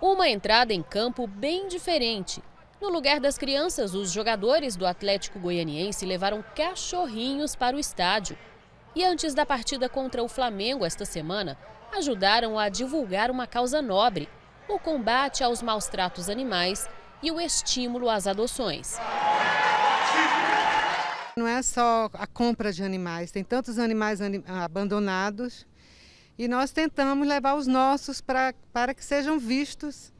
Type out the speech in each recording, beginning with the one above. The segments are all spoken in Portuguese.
Uma entrada em campo bem diferente. No lugar das crianças, os jogadores do Atlético Goianiense levaram cachorrinhos para o estádio. E antes da partida contra o Flamengo esta semana, ajudaram a divulgar uma causa nobre: o combate aos maus tratos animais e o estímulo às adoções. Não é só a compra de animais, tem tantos animais abandonados e nós tentamos levar os nossos pra, para que sejam vistos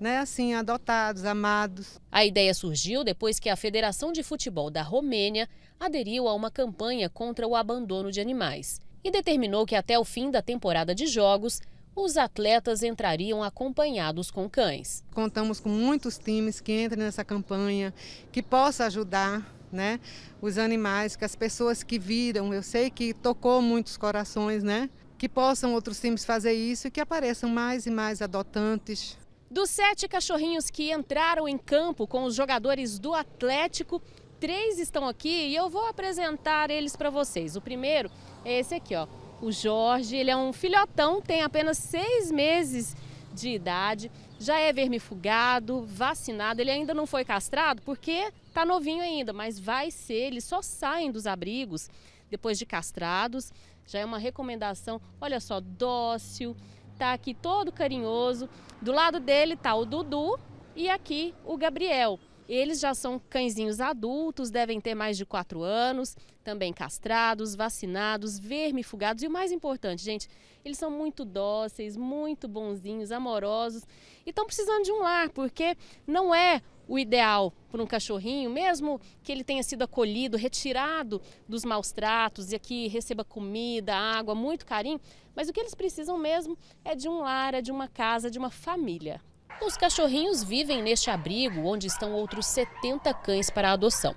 né, assim, adotados, amados. A ideia surgiu depois que a Federação de Futebol da Romênia aderiu a uma campanha contra o abandono de animais e determinou que até o fim da temporada de jogos, os atletas entrariam acompanhados com cães. Contamos com muitos times que entrem nessa campanha, que possa ajudar né, os animais, que as pessoas que viram, eu sei que tocou muitos corações, né? que possam outros times fazer isso e que apareçam mais e mais adotantes. Dos sete cachorrinhos que entraram em campo com os jogadores do Atlético, três estão aqui e eu vou apresentar eles para vocês. O primeiro é esse aqui, ó. O Jorge, ele é um filhotão, tem apenas seis meses de idade, já é vermifugado, vacinado. Ele ainda não foi castrado porque tá novinho ainda, mas vai ser. Eles só saem dos abrigos depois de castrados. Já é uma recomendação, olha só, dócil, tá aqui todo carinhoso. Do lado dele tá o Dudu e aqui o Gabriel. Eles já são cãezinhos adultos, devem ter mais de 4 anos, também castrados, vacinados, vermifugados e o mais importante, gente, eles são muito dóceis, muito bonzinhos, amorosos e estão precisando de um lar, porque não é o ideal para um cachorrinho, mesmo que ele tenha sido acolhido, retirado dos maus tratos e aqui receba comida, água, muito carinho, mas o que eles precisam mesmo é de um lar, é de uma casa, de uma família. Os cachorrinhos vivem neste abrigo, onde estão outros 70 cães para adoção.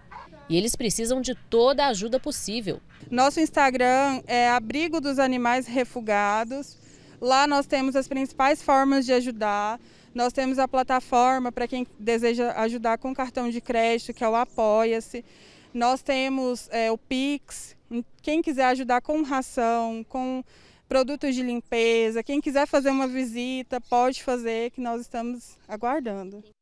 E eles precisam de toda a ajuda possível. Nosso Instagram é Abrigo dos Animais Refugados. Lá nós temos as principais formas de ajudar. Nós temos a plataforma para quem deseja ajudar com cartão de crédito, que é o Apoia-se. Nós temos é, o Pix, quem quiser ajudar com ração, com produtos de limpeza, quem quiser fazer uma visita, pode fazer, que nós estamos aguardando.